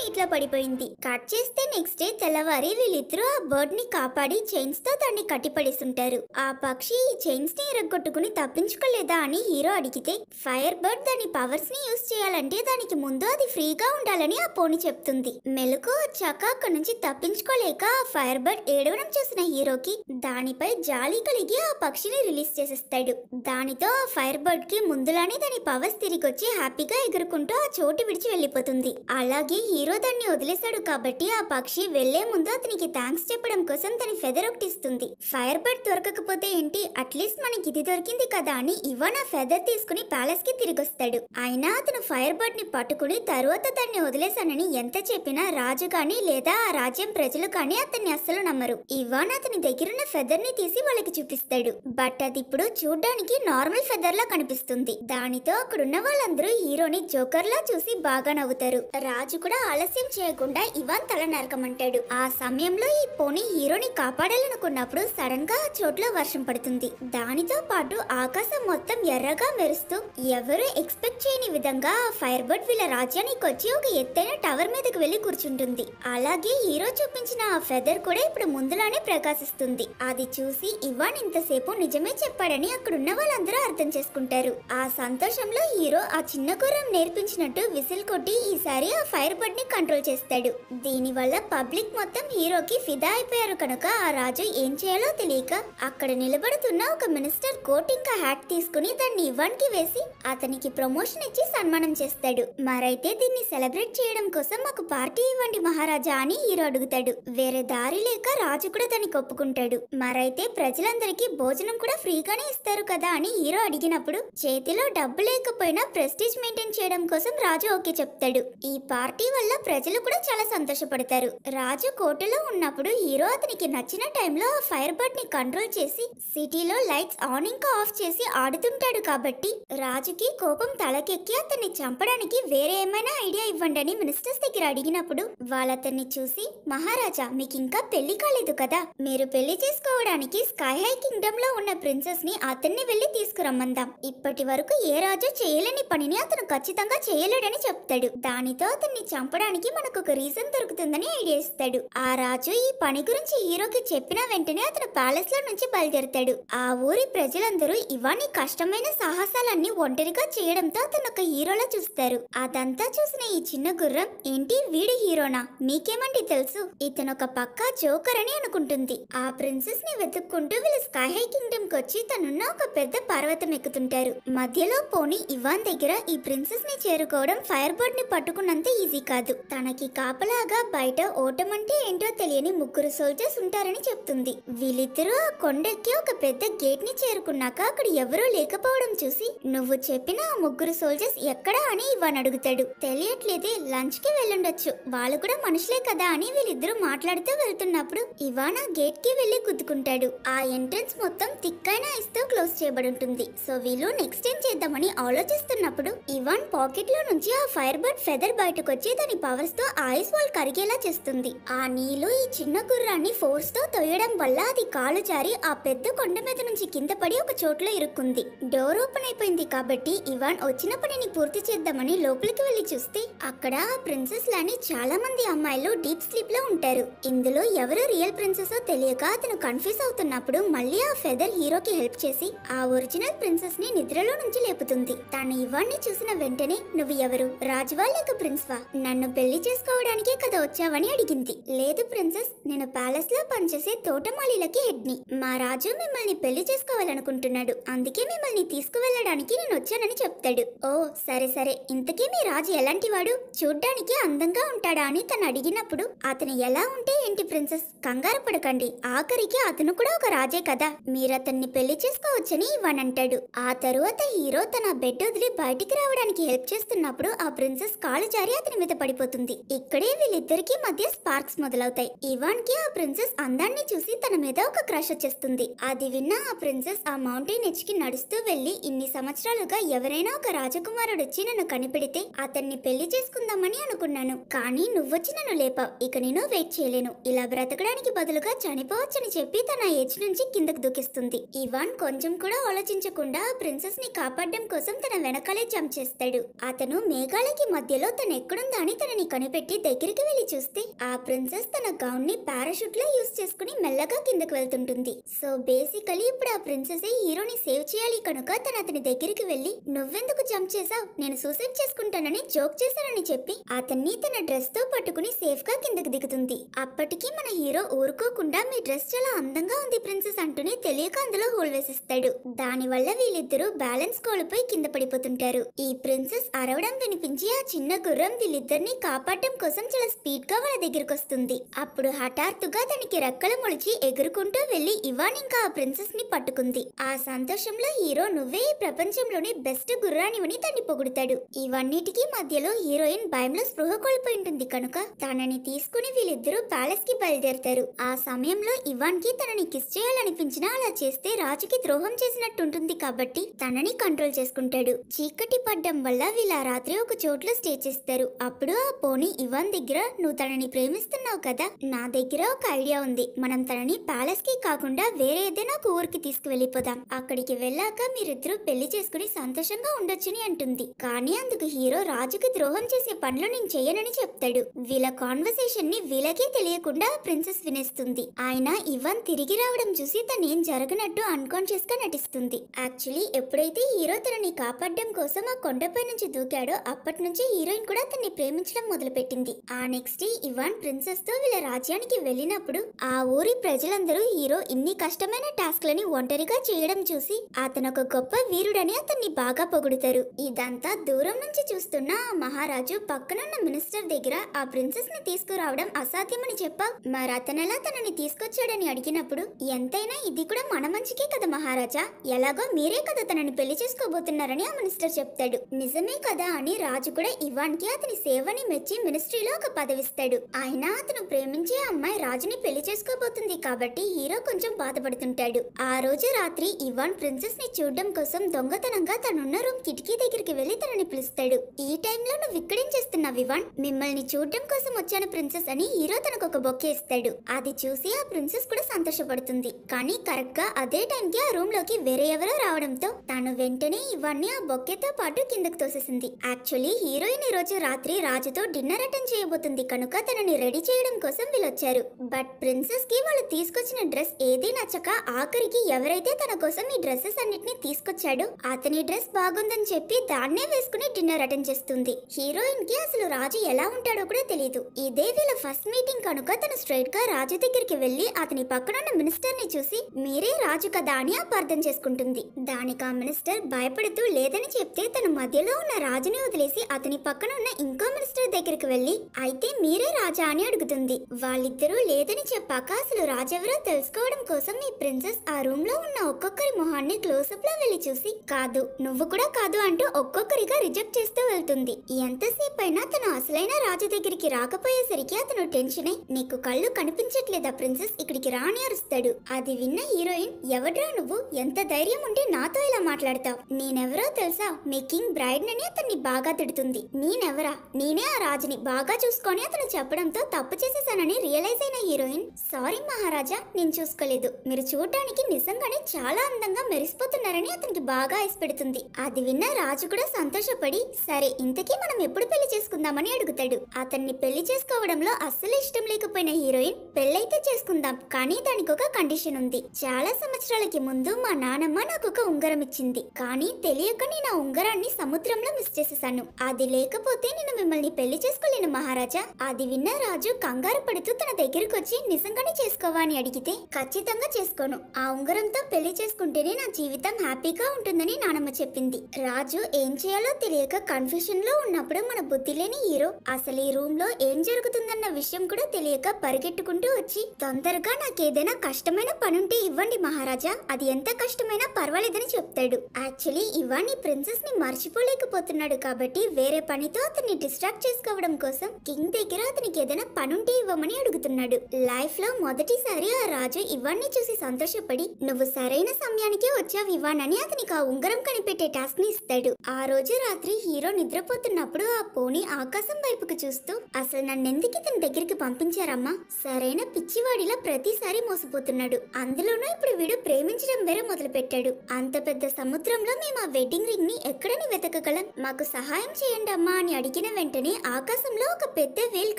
నీటిలో పడిపోయింది కట్ చేస్తే నెక్స్ట్ డే తెల్లవారి వీళ్ళిద్దరూ ఆ బర్డ్ ని కాపాడి చైన్స్ తో దాన్ని కట్టిపడేస్తుంటారు ఆ పక్షి ఈ చైన్స్ ని ఇరగొట్టుకుని తప్పించుకోలేదా అని హీరో అడిగితే ఫైర్ బర్డ్ దాని పవర్స్ ని యూస్ చేయాలంటే దానికి ముందు అది ఫ్రీగా ఉండాలని ఆ పోని చెప్తుంది మెలకు వచ్చాక అక్కడి నుంచి తప్పించుకోలేక ఆ ఫైర్ బర్డ్ ఏడ గడవడం చూసిన హీరోకి దానిపై జాలి కలిగి ఆ పక్షిని రిలీజ్ చేసేస్తాడు దానితో ఆ ఫైర్ బర్డ్ కి ముందులానే దాని పవర్స్ తిరిగి వచ్చి హ్యాపీగా ఎగురుకుంటూ ఆ చోటు విడిచి వెళ్ళిపోతుంది అలాగే హీరో దాన్ని వదిలేశాడు కాబట్టి ఆ పక్షి వెళ్లే ముందు అతనికి థ్యాంక్స్ చెప్పడం కోసం తన ఫెదర్ ఒకటి ఇస్తుంది ఫైర్ బర్డ్ దొరకకపోతే ఏంటి అట్లీస్ట్ మనకి ఇది దొరికింది కదా అని ఇవాన్ ఆ ఫెదర్ తీసుకుని ప్యాలెస్ కి తిరిగొస్తాడు అయినా అతను ఫైర్ బర్డ్ ని పట్టుకుని తరువాత దాన్ని వదిలేశానని ఎంత చెప్పినా రాజు కానీ లేదా ఆ రాజ్యం ప్రజలు కానీ అతన్ని అస్సలు నమ్మరు ఇవాన్ అతని దగ్గర ఉన్న ఫెదర్ ని తీసి వాళ్ళకి చూపిస్తాడు బట్ అది ఇప్పుడు చూడడానికి నార్మల్ ఫెదర్ లా కనిపిస్తుంది దానితో అక్కడున్న వాళ్ళందరూ హీరోని జోకర్ లా చూసి బాగా నవ్వుతారు రాజు కూడా ఆలస్యం చేయకుండా ఇవాన్ తల నరకమంటాడు ఆ సమయంలో ఈ పోనీ హీరోని కాపాడాలనుకున్నప్పుడు సడన్ గా ఆ చోట్ల వర్షం పడుతుంది దానితో పాటు ఆకాశం మొత్తం ఎర్రగా మెరుస్తూ ఎవరు ఎక్స్పెక్ట్ చేయని విధంగా ఆ ఫైర్ బర్డ్ వీళ్ళ రాజ్యానికి వచ్చి ఒక ఎత్తైన టవర్ మీదకి వెళ్లి కూర్చుంటుంది అలాగే హీరో చూపించిన ఆ ఫెదర్ కూడా ఇప్పుడు ముందు అందులోనే ప్రకాశిస్తుంది అది చూసి ఇవాన్ ఇంతసేపు నిజమే చెప్పాడని అక్కడున్న వాళ్ళందరూ అర్థం చేసుకుంటారు ఆ సంతోషంలో హీరో ఆ చిన్న కూరం నేర్పించినట్టు విసిల్ కొట్టి ఈసారి ఆ ఫైర్ బర్డ్ ని కంట్రోల్ చేస్తాడు దీని వల్ల పబ్లిక్ మొత్తం హీరోకి ఫిదా అయిపోయారు కనుక ఆ రాజు ఏం చేయాలో తెలియక అక్కడ నిలబడుతున్న ఒక మినిస్టర్ కోట్ ఇంకా హ్యాట్ తీసుకుని దాన్ని ఇవ్వడానికి వేసి అతనికి ప్రమోషన్ ఇచ్చి సన్మానం చేస్తాడు మరైతే దీన్ని సెలబ్రేట్ చేయడం కోసం మాకు పార్టీ ఇవ్వండి మహారాజా అని హీరో అడుగుతాడు వేరే దారి లేక రాజు రాజు కూడా దాన్ని ఒప్పుకుంటాడు మరైతే ప్రజలందరికీ భోజనం కూడా ఫ్రీగానే ఇస్తారు కదా అని హీరో అడిగినప్పుడు చేతిలో డబ్బు లేకపోయినా ప్రెస్టీజ్ మెయింటైన్ చేయడం కోసం రాజు ఓకే చెప్తాడు ఈ పార్టీ వల్ల ప్రజలు కూడా చాలా సంతోషపడతారు రాజు కోటలో ఉన్నప్పుడు హీరో అతనికి నచ్చిన టైంలో ఆ ఫైర్ బర్డ్ ని కంట్రోల్ చేసి సిటీలో లైట్స్ ఆన్ ఇంకా ఆఫ్ చేసి ఆడుతుంటాడు కాబట్టి రాజుకి కోపం తలకెక్కి అతన్ని చంపడానికి వేరే ఏమైనా ఐడియా ఇవ్వండి అని మినిస్టర్స్ దగ్గర అడిగినప్పుడు వాళ్ళతన్ని చూసి మహారాజా మీకు ఇంకా పెళ్లి కాలేదు రాలేదు కదా మీరు పెళ్లి చేసుకోవడానికి స్కై హై కింగ్డమ్ లో ఉన్న ప్రిన్సెస్ ని అతన్ని వెళ్లి తీసుకురమ్మందాం ఇప్పటి వరకు ఏ రాజు చేయలేని పనిని అతను ఖచ్చితంగా చేయలేడని చెప్తాడు దానితో అతన్ని చంపడానికి మనకు ఒక రీజన్ దొరుకుతుందని ఐడియా ఇస్తాడు ఆ రాజు ఈ పని గురించి హీరోకి చెప్పిన వెంటనే అతను ప్యాలెస్ లో నుంచి బయలుదేరుతాడు ఆ ఊరి ప్రజలందరూ ఇవాని కష్టమైన సాహసాలన్నీ ఒంటరిగా చేయడంతో అతను ఒక హీరోలా చూస్తారు అదంతా చూసిన ఈ చిన్న గుర్రం ఏంటి వీడి హీరోనా మీకేమంటే తెలుసు ఇతను ఒక పక్కా జోకర్ అని అని అనుకుంటుంది ఆ ప్రిన్సెస్ ని వెతుక్కుంటూ వీళ్ళు స్కై హై కింగ్డమ్ కి వచ్చి తనున్న ఒక పెద్ద పర్వతం ఎక్కుతుంటారు మధ్యలో పోని ఇవాన్ దగ్గర ఈ ప్రిన్సెస్ ని చేరుకోవడం ఫైర్ బర్డ్ ని పట్టుకున్నంత ఈజీ కాదు తనకి కాపలాగా బయట ఓటం అంటే ఏంటో తెలియని ముగ్గురు సోల్జర్స్ ఉంటారని చెప్తుంది వీళ్ళిద్దరూ ఆ కొండకి ఒక పెద్ద గేట్ ని చేరుకున్నాక అక్కడ ఎవరూ లేకపోవడం చూసి నువ్వు చెప్పిన ఆ ముగ్గురు సోల్జర్స్ ఎక్కడా అని ఇవాన్ అడుగుతాడు తెలియట్లేదే లంచ్ కి వెళ్ళుండొచ్చు వాళ్ళు కూడా మనుషులే కదా అని వీళ్ళిద్దరూ మాట్లాడుతూ వెళ్తున్నప్పుడు ఇవానా గేట్ కి వెళ్ళి గుద్దుకుంటాడు ఆ ఎంట్రన్స్ మొత్తం తిక్కైన ఐస్ తో క్లోజ్ చేయబడి ఉంటుంది సో వీళ్ళు నెక్స్ట్ ఏం చేద్దామని ఆలోచిస్తున్నప్పుడు ఇవాన్ పాకెట్ లో నుంచి ఆ ఫైర్ బర్డ్ ఫెదర్ బయటకు వచ్చి దాని పవర్స్ తో ఐస్ వాల్ కరిగేలా చేస్తుంది ఆ నీళ్లు ఈ చిన్న గుర్రాన్ని ఫోర్స్ తో తొయ్యడం వల్ల అది కాలు జారి ఆ పెద్ద కొండ మీద నుంచి కింద పడి ఒక చోట్లో ఇరుక్కుంది డోర్ ఓపెన్ అయిపోయింది కాబట్టి ఇవాన్ వచ్చిన పనిని పూర్తి చేద్దామని లోపలికి వెళ్లి చూస్తే అక్కడ ఆ ప్రిన్సెస్ లాని చాలా మంది అమ్మాయిలు డీప్ స్లీప్ లో ఉంటారు ఇందులో ఎవరు రియల్ రియల్ ప్రిన్సెస్ తెలియక అతను కన్ఫ్యూజ్ అవుతున్నప్పుడు మళ్ళీ ఆ ఫెదర్ హీరోకి హెల్ప్ చేసి ఆ ఒరిజినల్ ప్రిన్సెస్ ని నిద్రలో నుంచి లేపుతుంది తాను ఇవాన్ని చూసిన వెంటనే నువ్వు ఎవరు రాజువా లేక ప్రిన్స్వా నన్ను పెళ్లి చేసుకోవడానికే కదా వచ్చావని అడిగింది లేదు ప్రిన్సెస్ నేను ప్యాలెస్ లో పనిచేసే తోటమాలీలకి హెడ్ని మా రాజు మిమ్మల్ని పెళ్లి చేసుకోవాలనుకుంటున్నాడు అందుకే మిమ్మల్ని తీసుకువెళ్ళడానికి నేను వచ్చానని చెప్తాడు ఓ సరే సరే ఇంతకీ మీ రాజు ఎలాంటి వాడు చూడ్డానికి అందంగా ఉంటాడా అని తను అడిగినప్పుడు అతను ఎలా ఉంటే ఏంటి ప్రిన్సెస్ కంగారు పడకండి ఆఖరికి అతను కూడా ఒక రాజే కదా మీరతన్ని పెళ్లి చేసుకోవచ్చని అంటాడు ఆ తరువాత హీరో తన బెడ్ వదిలి బయటికి రావడానికి హెల్ప్ చేస్తున్నప్పుడు ఆ ప్రిన్సెస్ కాలు జారి అతని మీద పడిపోతుంది ఇక్కడే వీళ్ళిద్దరికి మధ్య స్పార్క్స్ మొదలవుతాయి ఇవాన్ కి ఆ ప్రిన్సెస్ అందాన్ని చూసి తన మీద ఒక క్రష్ వచ్చేస్తుంది అది విన్న ఆ ప్రిన్సెస్ ఆ మౌంటైన్ హెచ్ కి నడుస్తూ వెళ్లి ఇన్ని సంవత్సరాలుగా ఎవరైనా ఒక రాజకుమారుడు వచ్చి నన్ను కనిపెడితే అతన్ని పెళ్లి చేసుకుందామని అనుకున్నాను కానీ నువ్వొచ్చి నన్ను లేపావు ఇక నేను వెయిట్ చేయలేను ఇలా బ్రతకడానికి దానికి బదులుగా చనిపోవచ్చని చెప్పి తన ఏజ్ నుంచి కిందకు దూకిస్తుంది ఇవాన్ కొంచెం కూడా ఆలోచించకుండా ప్రిన్సెస్ ని కాపాడడం కోసం తన వెనకాలే జంప్ చేస్తాడు అతను మేఘాలకి మధ్యలో తను ఎక్కడుందా అని తనని కనిపెట్టి దగ్గరికి వెళ్లి చూస్తే ఆ ప్రిన్సెస్ తన గౌన్ ని పారాషూట్ లో యూస్ చేసుకుని మెల్లగా కిందకు వెళ్తుంటుంది సో బేసికలీ ఇప్పుడు ఆ ప్రిన్సెస్ హీరోని సేవ్ చేయాలి కనుక తను అతని దగ్గరికి వెళ్లి నువ్వెందుకు జంప్ చేసావు నేను సూసైడ్ చేసుకుంటానని జోక్ చేశానని చెప్పి అతన్ని తన డ్రెస్ తో పట్టుకుని సేఫ్ గా కిందకు దిగుతుంది అప్పటికి మన హీరో కోరుకోకుండా మీ డ్రెస్ చాలా అందంగా ఉంది ప్రిన్సెస్ అంటూనే తెలియక అందులో హోల్ వేసిస్తాడు దానివల్ల వీళ్ళిద్దరూ బ్యాలెన్స్ కోల్పోయి కింద పడిపోతుంటారు ఈ ప్రిన్సెస్ అరవడం వినిపించి ఆ చిన్న గుర్రం వీళ్ళిద్దరిని కాపాడటం కోసం చాలా స్పీడ్ గా వాళ్ళ దగ్గరికి వస్తుంది అప్పుడు హఠాత్తుగా దానికి రెక్కలు మొలిచి ఎగురుకుంటూ వెళ్లి ఇవాన్ ఇంకా ఆ ప్రిన్సెస్ ని పట్టుకుంది ఆ సంతోషంలో హీరో నువ్వే ఈ ప్రపంచంలోనే బెస్ట్ గుర్రానివని దాన్ని పొగుడుతాడు ఇవన్నిటికీ మధ్యలో హీరోయిన్ భయంలో స్పృహ కోల్పోయి ఉంటుంది కనుక తనని తీసుకుని వీళ్ళిద్దరూ ప్యాలెస్ కి బయలుదేరతారు ఆ సమయంలో ఇవాన్ కి తనని కిస్ చేయాలనిపించినా అలా చేస్తే రాజుకి ద్రోహం చేసినట్టుంటుంది కాబట్టి తనని కంట్రోల్ చేసుకుంటాడు చీకటి పడ్డం వల్ల వీళ్ళ రాత్రి ఒక చోట్ల స్టే చేస్తారు అప్పుడు ఆ పోనీ ఇవాన్ దగ్గర నువ్వు తనని ప్రేమిస్తున్నావు కదా నా దగ్గర ఒక ఐడియా ఉంది మనం తనని ప్యాలెస్ కి కాకుండా వేరే ఏదైనా ఒక ఊరికి తీసుకువెళ్ళిపోదాం అక్కడికి వెళ్ళాక మీరిద్దరూ పెళ్లి చేసుకుని సంతోషంగా ఉండొచ్చని అంటుంది కానీ అందుకు హీరో రాజుకి ద్రోహం చేసే పనులు నేను చెయ్యనని చెప్తాడు వీళ్ళ కాన్వర్సేషన్ ని వీళ్ళకే తెలియకుండా ప్రిన్సెస్ వినే తినేస్తుంది ఆయన ఇవన్ తిరిగి రావడం చూసి తనేం జరగనట్టు అన్కాన్షియస్ గా నటిస్తుంది యాక్చువల్లీ ఎప్పుడైతే హీరో తనని కాపాడడం కోసం ఆ కొండపై నుంచి దూకాడో అప్పటి నుంచి హీరోయిన్ కూడా తన్ని ప్రేమించడం మొదలుపెట్టింది ఆ నెక్స్ట్ డే ఇవాన్ ప్రిన్సెస్ తో వీళ్ళ రాజ్యానికి వెళ్ళినప్పుడు ఆ ఊరి ప్రజలందరూ హీరో ఇన్ని కష్టమైన టాస్క్ లని ఒంటరిగా చేయడం చూసి అతను ఒక గొప్ప వీరుడని అతన్ని బాగా పొగుడుతారు ఇదంతా దూరం నుంచి చూస్తున్న ఆ మహారాజు పక్కనున్న మినిస్టర్ దగ్గర ఆ ప్రిన్సెస్ ని తీసుకురావడం అసాధ్యమని చెప్పా మరి అతను తనలా తనని తీసుకొచ్చాడని అడిగినప్పుడు ఎంతైనా ఇది కూడా మన మంచికే కదా మహారాజా ఎలాగో మీరే కదా తనని పెళ్లి చేసుకోబోతున్నారని ఆ మినిస్టర్ చెప్తాడు నిజమే కదా అని రాజు కూడా ఇవాన్కి అతని సేవని మెచ్చి మినిస్ట్రీలో ఒక పదవిస్తాడు ఆయన అతను ప్రేమించే అమ్మాయి రాజుని పెళ్లి చేసుకోబోతుంది కాబట్టి హీరో కొంచెం బాధపడుతుంటాడు ఆ రోజు రాత్రి ఇవాన్ ప్రిన్సెస్ ని చూడడం కోసం దొంగతనంగా తనున్న రూమ్ కిటికీ దగ్గరికి వెళ్లి తనని పిలుస్తాడు ఈ టైంలో నువ్వు ఇక్కడేం చేస్తున్నావు ఇవాన్ మిమ్మల్ని చూడడం కోసం వచ్చాను ప్రిన్సెస్ అని హీరో తనకు ఒక బొక్కేస్తాడు అది చూసి ఆ ప్రిన్సెస్ కూడా సంతోషపడుతుంది కానీ కరెక్ట్ గా అదే టైంకి ఆ రూమ్ లోకి వేరే ఎవరో రావడంతో తను వెంటనే ఇవన్నీ ఆ బొక్కెతో పాటు కిందకు తోసేసింది యాక్చువల్లీ హీరోయిన్ ఈ రోజు రాత్రి రాజుతో డిన్నర్ అటెండ్ చేయబోతుంది కనుక తనని రెడీ చేయడం కోసం వీళ్ళొచ్చారు బట్ ప్రిన్సెస్ కి వాళ్ళు తీసుకొచ్చిన డ్రెస్ ఏదీ నచ్చక ఆఖరికి ఎవరైతే తన కోసం ఈ డ్రెస్సెస్ అన్నిటిని తీసుకొచ్చాడో అతని డ్రెస్ బాగుందని చెప్పి దాన్నే వేసుకుని డిన్నర్ అటెండ్ చేస్తుంది హీరోయిన్ కి అసలు రాజు ఎలా ఉంటాడో కూడా తెలియదు ఇదే వీళ్ళ ఫస్ట్ మీటింగ్ కనుక తను స్ట్రైట్ గా రాజు దగ్గరికి వెళ్లి అతని పక్కనున్న మినిస్టర్ ని చూసి మీరే రాజు కదా అని అపార్థం చేసుకుంటుంది దానికి ఆ మినిస్టర్ భయపడుతూ లేదని చెప్తే తన మధ్యలో ఉన్న రాజుని వదిలేసి అతని పక్కన ఉన్న ఇంకో మినిస్టర్ దగ్గరికి వెళ్లి అయితే మీరే రాజా అని అడుగుతుంది వాళ్ళిద్దరూ లేదని చెప్పాక అసలు రాజెవరో తెలుసుకోవడం కోసం ఈ ప్రిన్సెస్ ఆ రూమ్ లో ఉన్న ఒక్కొక్కరి మొహాన్ని క్లోజప్ లో వెళ్లి చూసి కాదు నువ్వు కూడా కాదు అంటూ ఒక్కొక్కరిగా రిజెక్ట్ చేస్తూ వెళ్తుంది ఎంతసేపు అయినా తను అసలైన రాజు దగ్గరికి రాకపోయేసరికి అతను టెన్షన్ అయి నీకు కళ్ళు కనిపించ కనిపించట్లేదా ప్రిన్సెస్ ఇక్కడికి రాని అరుస్తాడు అది విన్న హీరోయిన్ ఎవడ్రా నువ్వు ఎంత ధైర్యం ఉంటే నాతో ఇలా మాట్లాడతావు నేనెవరో తెలుసా మీ కింగ్ బ్రైడ్ నని అతన్ని బాగా తిడుతుంది నేనెవరా నేనే ఆ రాజుని బాగా చూసుకొని అతను చెప్పడంతో తప్పు చేసేసానని రియలైజ్ అయిన హీరోయిన్ సారీ మహారాజా నేను చూసుకోలేదు మీరు చూడడానికి నిజంగానే చాలా అందంగా మెరిసిపోతున్నారని అతనికి బాగా ఇష్టపెడుతుంది అది విన్న రాజు కూడా సంతోషపడి సరే ఇంతకీ మనం ఎప్పుడు పెళ్లి చేసుకుందామని అడుగుతాడు అతన్ని పెళ్లి చేసుకోవడంలో అస్సలు ఇష్టం లేకపోయిన హీరోయిన్ పెళ్ళైతే చేసుకుందాం కానీ దానికి ఒక కండిషన్ ఉంది చాలా సంవత్సరాలకి ముందు మా నానమ్మ నాకు ఒక ఉంగరం ఇచ్చింది కానీ తెలియక నేను ఆ ఉంగరాన్ని సముద్రంలో మిస్ చేసేసాను అది లేకపోతే నేను మిమ్మల్ని పెళ్లి చేసుకోలేను మహారాజా అది విన్న రాజు కంగారు పడుతూ తన దగ్గరికి వచ్చి నిజంగానే చేసుకోవా అని అడిగితే ఖచ్చితంగా చేసుకోను ఆ ఉంగరంతో పెళ్లి చేసుకుంటేనే నా జీవితం హ్యాపీగా ఉంటుందని నానమ్మ చెప్పింది రాజు ఏం చేయాలో తెలియక కన్ఫ్యూషన్ లో ఉన్నప్పుడు మన బుద్ధి లేని హీరో అసలు ఈ రూమ్ లో ఏం జరుగుతుందన్న విషయం కూడా తెలియక పరిగెట్టుకుంటూ అంటూ వచ్చి తొందరగా నాకేదైనా కష్టమైన పనుంటే ఇవ్వండి మహారాజా అది ఎంత కష్టమైనా పర్వాలేదని చెప్తాడు యాక్చువల్లీ ఇవాణి ప్రిన్సెస్ ని మర్చిపోలేకపోతున్నాడు కాబట్టి వేరే పనితో అతన్ని డిస్ట్రాక్ట్ చేసుకోవడం కోసం కింగ్ దగ్గర అతనికి ఏదైనా పనుంటే ఇవ్వమని అడుగుతున్నాడు లైఫ్ లో మొదటిసారి ఆ రాజు ఇవాణ్ణి చూసి సంతోషపడి నువ్వు సరైన సమయానికే వచ్చావు ఇవాన్ అని అతనికి ఆ ఉంగరం కనిపెట్టే టాస్క్ ని ఇస్తాడు ఆ రోజు రాత్రి హీరో నిద్రపోతున్నప్పుడు ఆ పోనీ ఆకాశం వైపుకు చూస్తూ అసలు నన్నెందుకు ఇతని దగ్గరికి పంపించారమ్మా సరైన ఆయన పిచ్చివాడిలా ప్రతిసారి మోసపోతున్నాడు అందులోనూ ఇప్పుడు వీడు ప్రేమించడం వేరే మొదలు పెట్టాడు అంత పెద్ద సముద్రంలో మేము ఆ వెడ్డింగ్ రింగ్ ని ఎక్కడని వెతకగలం మాకు సహాయం చేయండి అమ్మా అని అడిగిన వెంటనే ఆకాశంలో ఒక పెద్ద వేల్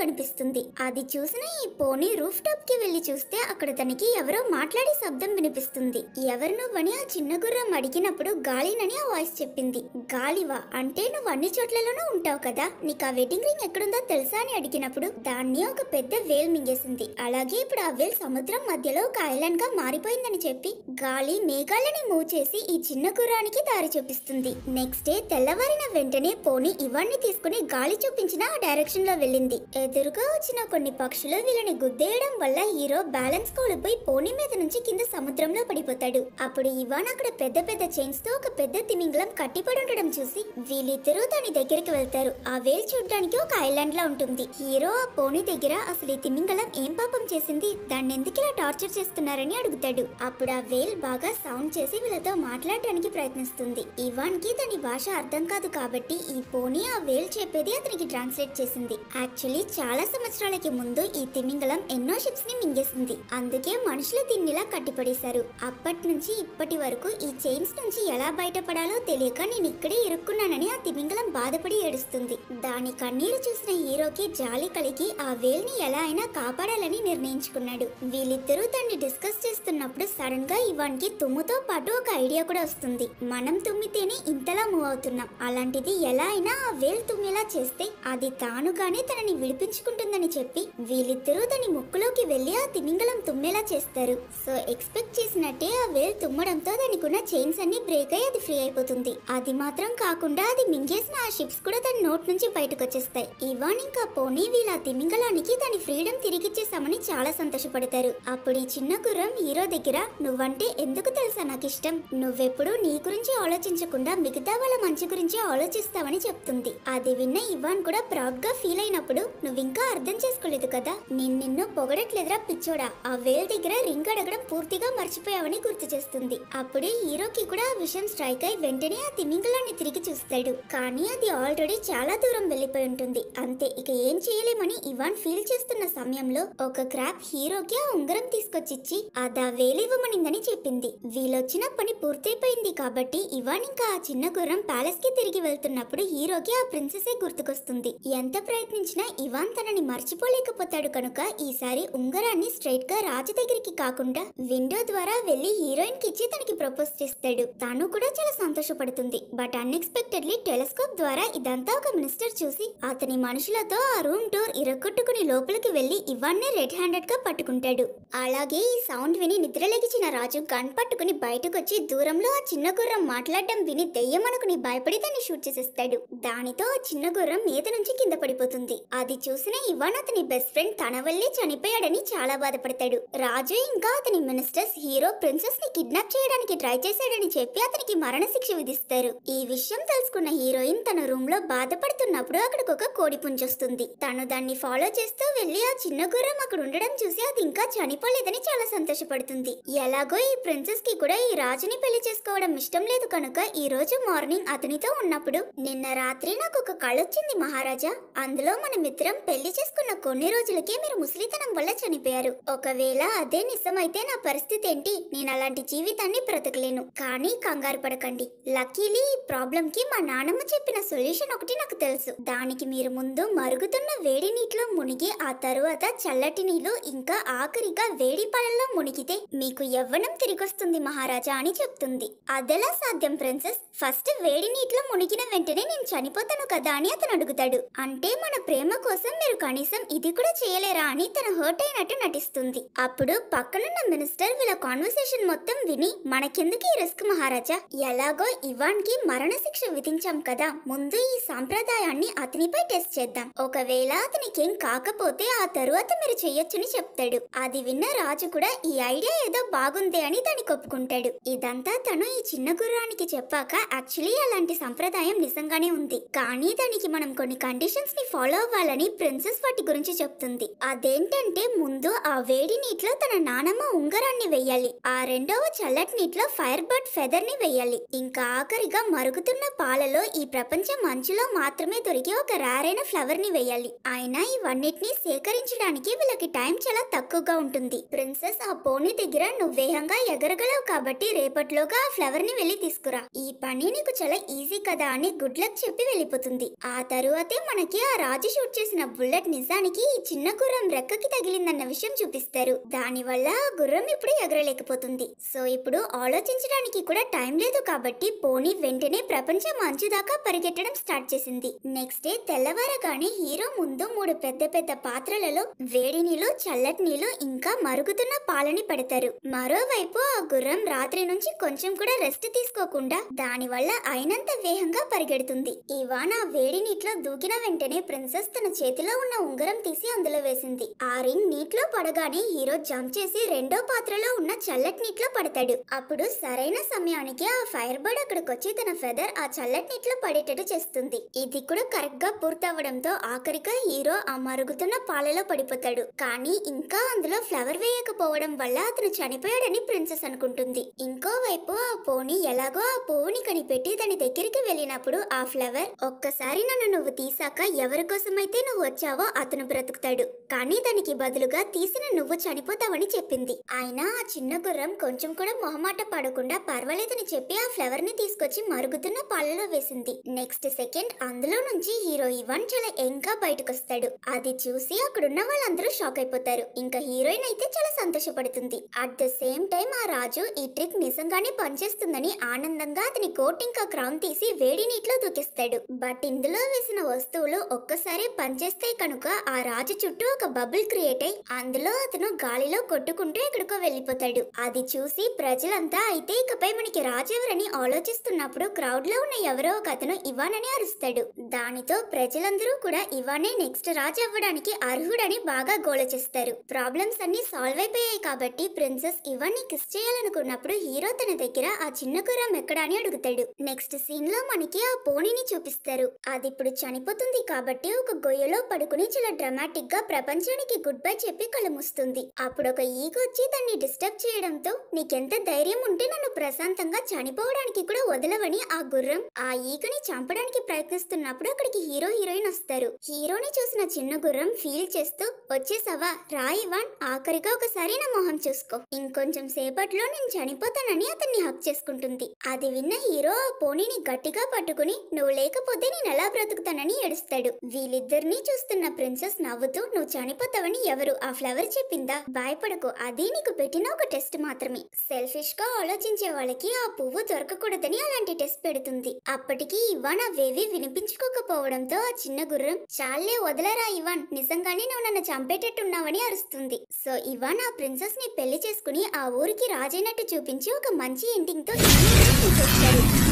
కనిపిస్తుంది అది చూసిన ఈ పోనీ రూఫ్ టాప్ కి వెళ్లి చూస్తే అక్కడ తనకి ఎవరో మాట్లాడే శబ్దం వినిపిస్తుంది ఎవరు నువ్వని ఆ చిన్న గుర్రం అడిగినప్పుడు గాలినని ఆ వాయిస్ చెప్పింది గాలివా అంటే నువ్వు అన్ని చోట్లలోనూ ఉంటావు కదా నీకు ఆ వెడ్డింగ్ రింగ్ ఎక్కడుందో తెలుసా అని అడిగినప్పుడు దాన్ని ఒక పెద్ద వేల్ మింగేసింది అలాగే ఇప్పుడు ఆ వేల్ సముద్రం మధ్యలో ఒక ఐలాండ్ గా మారిపోయిందని చెప్పి గాలి మేఘాలని మూవ్ చేసి ఈ చిన్న గుర్రానికి దారి చూపిస్తుంది నెక్స్ట్ డే తెల్లవారిన వెంటనే పోనీ ఇవాన్ని తీసుకుని గాలి చూపించిన ఆ డైరెక్షన్ లో వెళ్ళింది ఎదురుగా వచ్చిన కొన్ని పక్షులు వీళ్ళని గుద్దేయడం వల్ల హీరో బ్యాలెన్స్ కోల్పోయి పోనీ మీద నుంచి కింద సముద్రంలో పడిపోతాడు అప్పుడు ఇవాన్ అక్కడ పెద్ద పెద్ద చైన్స్ తో ఒక పెద్ద తిమింగ్లం కట్టిపడి ఉండడం చూసి వీళ్ళిద్దరూ దాని దగ్గరికి వెళ్తారు ఆ వేల్ చూడడానికి ఒక ఐలాండ్ లా ఉంటుంది హీరో ఆ పోనీ దగ్గర అసలు ఈ తిమింగలం ఏం పాపం చేసింది దాన్ని ఎందుకు ఇలా టార్చర్ చేస్తున్నారని అడుగుతాడు అప్పుడు ఆ వేల్ బాగా సౌండ్ చేసి వీళ్ళతో మాట్లాడటానికి ప్రయత్నిస్తుంది ఇవాన్ కి దాని భాష అర్థం కాదు కాబట్టి ఈ పోనీ ఆ వేల్ చెప్పేది అతనికి ట్రాన్స్లేట్ చేసింది యాక్చువల్లీ చాలా సంవత్సరాలకి ముందు ఈ తిమింగలం ఎన్నో షిప్స్ ని మింగేసింది అందుకే మనుషులు దీన్నిలా కట్టిపడేశారు అప్పటి నుంచి ఇప్పటి వరకు ఈ చైన్స్ నుంచి ఎలా బయటపడాలో తెలియక నేను ఇక్కడే ఇరుక్కున్నానని ఆ తిమింగలం బాధపడి ఏడుస్తుంది దాని కన్నీరు చూసిన హీరోకి జాలి కలిగి ఆ వేల్ని ఎలా అయినా కాపాడాలని అని నిర్ణయించుకున్నాడు వీళ్ళిద్దరూ దాన్ని డిస్కస్ చేస్తున్నప్పుడు సడన్ గా కి తుమ్ముతో పాటు ఒక ఐడియా కూడా వస్తుంది మనం తుమ్మితేనే ఇంతలా మూవ్ అవుతున్నాం అలాంటిది ఎలా అయినా ఆ వేల్ తుమ్మేలా చేస్తే అది తానుగానే తనని విడిపించుకుంటుందని చెప్పి వీళ్ళిద్దరూ దాని ముక్కులోకి వెళ్లి ఆ తిమింగలం తుమ్మేలా చేస్తారు సో ఎక్స్పెక్ట్ చేసినట్టే ఆ వేల్ తుమ్మడంతో ఉన్న చైన్స్ అన్ని బ్రేక్ అయ్యి అది ఫ్రీ అయిపోతుంది అది మాత్రం కాకుండా అది మింగేసిన ఆ షిప్స్ కూడా తన నోట్ నుంచి బయటకు వచ్చేస్తాయి ఇవాన్ ఇంకా పోనీ వీళ్ళ తిమింగలానికి దాని ఫ్రీడమ్ తిరిగిచ్చే సమయం చూడగానే చాలా సంతోషపడతారు అప్పుడు ఈ చిన్న గుర్రం హీరో దగ్గర నువ్వంటే ఎందుకు తెలుసా నాకు ఇష్టం నువ్వెప్పుడు నీ గురించి ఆలోచించకుండా మిగతా వాళ్ళ మంచి గురించి ఆలోచిస్తావని చెప్తుంది అది విన్న ఇవాన్ కూడా ప్రౌడ్ గా ఫీల్ అయినప్పుడు నువ్వింకా అర్థం చేసుకోలేదు కదా నేను నిన్ను పొగడట్లేదురా పిచ్చోడా ఆ వేల్ దగ్గర రింగ్ అడగడం పూర్తిగా మర్చిపోయావని గుర్తు చేస్తుంది అప్పుడే హీరోకి కూడా ఆ విషయం స్ట్రైక్ అయి వెంటనే ఆ తిమింగలాన్ని తిరిగి చూస్తాడు కానీ అది ఆల్రెడీ చాలా దూరం వెళ్ళిపోయి ఉంటుంది అంతే ఇక ఏం చేయలేమని ఇవాన్ ఫీల్ చేస్తున్న సమయంలో ఒక ఒక క్రాప్ హీరోకి ఆ ఉంగరం తీసుకొచ్చిచ్చి అదా వేలివ్వమనిందని చెప్పింది వీళ్ళొచ్చిన పని పూర్తయిపోయింది కాబట్టి ఇవాన్ ఇంకా ఆ చిన్న గుర్రం ప్యాలెస్ కి తిరిగి వెళ్తున్నప్పుడు హీరోకి ఆ ప్రిన్సెసే గుర్తుకొస్తుంది ఎంత ప్రయత్నించినా ఇవాన్ తనని మర్చిపోలేకపోతాడు కనుక ఈసారి ఉంగరాన్ని స్ట్రైట్ గా రాజు దగ్గరికి కాకుండా విండో ద్వారా వెళ్లి హీరోయిన్ కి ఇచ్చి తనకి ప్రపోజ్ చేస్తాడు తాను కూడా చాలా సంతోషపడుతుంది బట్ అన్ఎక్స్పెక్టెడ్లీ టెలిస్కోప్ ద్వారా ఇదంతా ఒక మినిస్టర్ చూసి అతని మనుషులతో ఆ రూమ్ డోర్ ఇరగొట్టుకుని లోపలికి వెళ్లి ఇవాన్నే రెడ్ రెడ్ గా పట్టుకుంటాడు అలాగే ఈ సౌండ్ విని నిద్రలేగిచిన రాజు గన్ పట్టుకుని బయటకొచ్చి దూరంలో ఆ చిన్న గుర్రం మాట్లాడడం విని దెయ్యం అనుకుని భయపడి దాన్ని షూట్ చేసేస్తాడు దానితో ఆ చిన్న గుర్రం మీద నుంచి కింద పడిపోతుంది అది చూసిన ఇవాన్ అతని బెస్ట్ ఫ్రెండ్ తన వల్లే చనిపోయాడని చాలా బాధపడతాడు రాజు ఇంకా అతని మినిస్టర్స్ హీరో ప్రిన్సెస్ ని కిడ్నాప్ చేయడానికి ట్రై చేశాడని చెప్పి అతనికి మరణ శిక్ష విధిస్తారు ఈ విషయం తెలుసుకున్న హీరోయిన్ తన రూమ్ లో బాధపడుతున్నప్పుడు అక్కడికి ఒక కోడి పుంజొస్తుంది తను దాన్ని ఫాలో చేస్తూ వెళ్లి ఆ చిన్న గుర్రం అక్కడ ఉండడం చూసి అది ఇంకా చనిపోలేదని చాలా సంతోషపడుతుంది ఎలాగో ఈ ప్రిన్సెస్ కి కూడా ఈ రాజుని పెళ్లి చేసుకోవడం ఇష్టం లేదు కనుక ఈ రోజు మార్నింగ్ అతనితో ఉన్నప్పుడు నిన్న రాత్రి నాకు ఒక కళొచ్చింది మహారాజా అందులో మన మిత్రం పెళ్లి చేసుకున్న కొన్ని రోజులకే మీరు ముసలితనం వల్ల చనిపోయారు ఒకవేళ అదే నిజమైతే నా పరిస్థితి ఏంటి నేను అలాంటి జీవితాన్ని బ్రతకలేను కానీ కంగారు పడకండి లక్కీలీ ఈ ప్రాబ్లం కి మా నానమ్మ చెప్పిన సొల్యూషన్ ఒకటి నాకు తెలుసు దానికి మీరు ముందు మరుగుతున్న వేడి నీటిలో మునిగి ఆ తరువాత చల్లటి నీళ్లు ఇంకా ఆఖరిగా వేడి పళ్ళలో మునిగితే మీకు యవ్వనం తిరిగొస్తుంది మహారాజా అని చెప్తుంది అదెలా సాధ్యం ప్రిన్సెస్ ఫస్ట్ వేడి నీటిలో మునిగిన వెంటనే నేను చనిపోతాను కదా అని అతను అడుగుతాడు అంటే మన ప్రేమ కోసం మీరు కనీసం ఇది కూడా చేయలేరా అని తను హర్ట్ అయినట్టు నటిస్తుంది అప్పుడు పక్కనున్న మినిస్టర్ వీళ్ళ కాన్వర్సేషన్ మొత్తం విని మనకెందుకు ఈ రిస్క్ మహారాజా ఎలాగో ఇవాన్ కి మరణశిక్ష విధించాం కదా ముందు ఈ సాంప్రదాయాన్ని అతనిపై టెస్ట్ చేద్దాం ఒకవేళ అతనికేం కాకపోతే ఆ తరువాత మీరు చెయ్య చేయొచ్చని చెప్తాడు అది విన్న రాజు కూడా ఈ ఐడియా ఏదో బాగుంది అని దాన్ని ఒప్పుకుంటాడు ఇదంతా తను ఈ చిన్న గుర్రానికి చెప్పాక యాక్చువల్లీ అలాంటి సంప్రదాయం నిజంగానే ఉంది కానీ దానికి మనం కొన్ని కండిషన్స్ ని ఫాలో అవ్వాలని ప్రిన్సెస్ వాటి గురించి చెప్తుంది అదేంటంటే ముందు ఆ వేడి నీటిలో తన నానమ్మ ఉంగరాన్ని వెయ్యాలి ఆ రెండవ చల్లటి నీటిలో ఫైర్ బర్డ్ ఫెదర్ ని వెయ్యాలి ఇంకా ఆఖరిగా మరుగుతున్న పాలలో ఈ ప్రపంచ మంచులో మాత్రమే దొరికే ఒక రారైన ఫ్లవర్ ని వెయ్యాలి ఆయన ఇవన్నిటిని సేకరించడానికి వీళ్ళ వాళ్ళకి టైం చాలా తక్కువగా ఉంటుంది ప్రిన్సెస్ ఆ పోనీ దగ్గర నువ్వేహంగా ఎగరగలవు కాబట్టి రేపట్లోగా ఆ ఫ్లవర్ ని వెళ్ళి తీసుకురా ఈ పని నీకు చాలా ఈజీ కదా అని గుడ్ లక్ చెప్పి వెళ్ళిపోతుంది ఆ తరువాతే మనకి ఆ రాజు షూట్ చేసిన బుల్లెట్ నిజానికి ఈ చిన్న గుర్రం రెక్కకి తగిలిందన్న విషయం చూపిస్తారు దాని వల్ల ఆ గుర్రం ఇప్పుడు ఎగరలేకపోతుంది సో ఇప్పుడు ఆలోచించడానికి కూడా టైం లేదు కాబట్టి పోనీ వెంటనే ప్రపంచం దాకా పరిగెట్టడం స్టార్ట్ చేసింది నెక్స్ట్ డే తెల్లవారగానే హీరో ముందు మూడు పెద్ద పెద్ద పాత్రలలో వేడిని నీళ్లు చల్లటి నీళ్లు ఇంకా మరుగుతున్న పాలని పెడతారు మరోవైపు ఆ గుర్రం రాత్రి నుంచి కొంచెం కూడా రెస్ట్ తీసుకోకుండా దానివల్ల అయినంత వేగంగా పరిగెడుతుంది ఇవాన్ ఆ వేడి నీటిలో దూకిన వెంటనే ప్రిన్సెస్ తన చేతిలో ఉన్న ఉంగరం తీసి అందులో వేసింది ఆ రింగ్ నీటిలో పడగానే హీరో జంప్ చేసి రెండో పాత్రలో ఉన్న చల్లటి నీటిలో పడతాడు అప్పుడు సరైన సమయానికి ఆ ఫైర్ బర్డ్ అక్కడికొచ్చి తన ఫెదర్ ఆ చల్లటి నీటిలో పడేటట్టు చేస్తుంది ఇది కూడా కరెక్ట్ గా పూర్తవడంతో ఆఖరిగా హీరో ఆ మరుగుతున్న పాలలో పడిపోతాడు కానీ ఇంకా అందులో ఫ్లవర్ వేయకపోవడం వల్ల అతను చనిపోయాడని ప్రిన్సెస్ అనుకుంటుంది ఇంకోవైపు ఆ పోని ఎలాగో ఆ పువ్వుని కనిపెట్టి దాని దగ్గరికి వెళ్ళినప్పుడు ఆ ఫ్లవర్ ఒక్కసారి నన్ను నువ్వు తీసాక ఎవరి కోసమైతే నువ్వు వచ్చావో అతను బ్రతుకుతాడు కానీ దానికి బదులుగా తీసిన నువ్వు చనిపోతావని చెప్పింది ఆయన ఆ చిన్న గుర్రం కొంచెం కూడా మొహమాట పడకుండా పర్వాలేదని చెప్పి ఆ ఫ్లవర్ ని తీసుకొచ్చి మరుగుతున్న పాలలో వేసింది నెక్స్ట్ సెకండ్ అందులో నుంచి హీరో ఇవన్ చాలా ఎంకా బయటకొస్తాడు అది చూసి అక్కడున్న వాళ్ళందరూ షాప్ షాక్ అయిపోతారు ఇంకా హీరోయిన్ అయితే చాలా సంతోషపడుతుంది అట్ ద సేమ్ టైం ఆ రాజు ఈ ట్రిక్ నిజంగానే పనిచేస్తుందని ఆనందంగా అతని కోట్ ఇంకా క్రౌన్ తీసి వేడి నీటిలో దూకిస్తాడు బట్ ఇందులో వేసిన వస్తువులు ఒక్కసారి పనిచేస్తాయి కనుక ఆ రాజు చుట్టూ ఒక బబుల్ క్రియేట్ అయి అందులో అతను గాలిలో కొట్టుకుంటూ ఎక్కడికో వెళ్ళిపోతాడు అది చూసి ప్రజలంతా అయితే ఇకపై మనకి రాజు ఎవరని ఆలోచిస్తున్నప్పుడు క్రౌడ్ లో ఉన్న ఎవరో ఒక అతను ఇవానని అరుస్తాడు దానితో ప్రజలందరూ కూడా ఇవానే నెక్స్ట్ రాజు అవ్వడానికి అర్హుడని బాగా గోల్ ఆలోచిస్తారు ప్రాబ్లమ్స్ అన్ని సాల్వ్ అయిపోయాయి కాబట్టి ప్రిన్సెస్ ఇవన్నీ కిస్ చేయాలనుకున్నప్పుడు హీరో తన దగ్గర ఆ చిన్న గుర్రం ఎక్కడా అని అడుగుతాడు నెక్స్ట్ సీన్ లో మనకి ఆ పోనీని చూపిస్తారు అది ఇప్పుడు చనిపోతుంది కాబట్టి ఒక గొయ్యలో పడుకుని చాలా డ్రమాటిక్ గా ప్రపంచానికి గుడ్ బై చెప్పి కలుముస్తుంది అప్పుడు ఒక ఈగో వచ్చి దాన్ని డిస్టర్బ్ చేయడంతో నీకెంత ధైర్యం ఉంటే నన్ను ప్రశాంతంగా చనిపోవడానికి కూడా వదలవని ఆ గుర్రం ఆ ఈగని చంపడానికి ప్రయత్నిస్తున్నప్పుడు అక్కడికి హీరో హీరోయిన్ వస్తారు హీరోని చూసిన చిన్న గుర్రం ఫీల్ చేస్తూ వచ్చేసి చూసావా రాయి వాన్ ఆఖరిగా ఒకసారి నా మొహం చూసుకో ఇంకొంచెం సేపట్లో నేను చనిపోతానని అతన్ని హక్ చేసుకుంటుంది అది విన్న హీరో ఆ పోనీని గట్టిగా పట్టుకుని నువ్వు లేకపోతే నేను ఎలా బ్రతుకుతానని ఏడుస్తాడు వీళ్ళిద్దరినీ చూస్తున్న ప్రిన్సెస్ నవ్వుతూ నువ్వు చనిపోతావని ఎవరు ఆ ఫ్లవర్ చెప్పిందా భయపడకు అది నీకు పెట్టిన ఒక టెస్ట్ మాత్రమే సెల్ఫిష్ గా ఆలోచించే వాళ్ళకి ఆ పువ్వు దొరకకూడదని అలాంటి టెస్ట్ పెడుతుంది అప్పటికి ఇవాన్ అవేవి వినిపించుకోకపోవడంతో ఆ చిన్న గుర్రం చాలే వదలరా ఇవాన్ నిజంగానే నువ్వు నన్ను చంపేటట్టు చేసినట్టున్నావని అరుస్తుంది సో ఇవాన్ ఆ ప్రిన్సెస్ ని పెళ్లి చేసుకుని ఆ ఊరికి రాజైనట్టు చూపించి ఒక మంచి ఎండింగ్ తో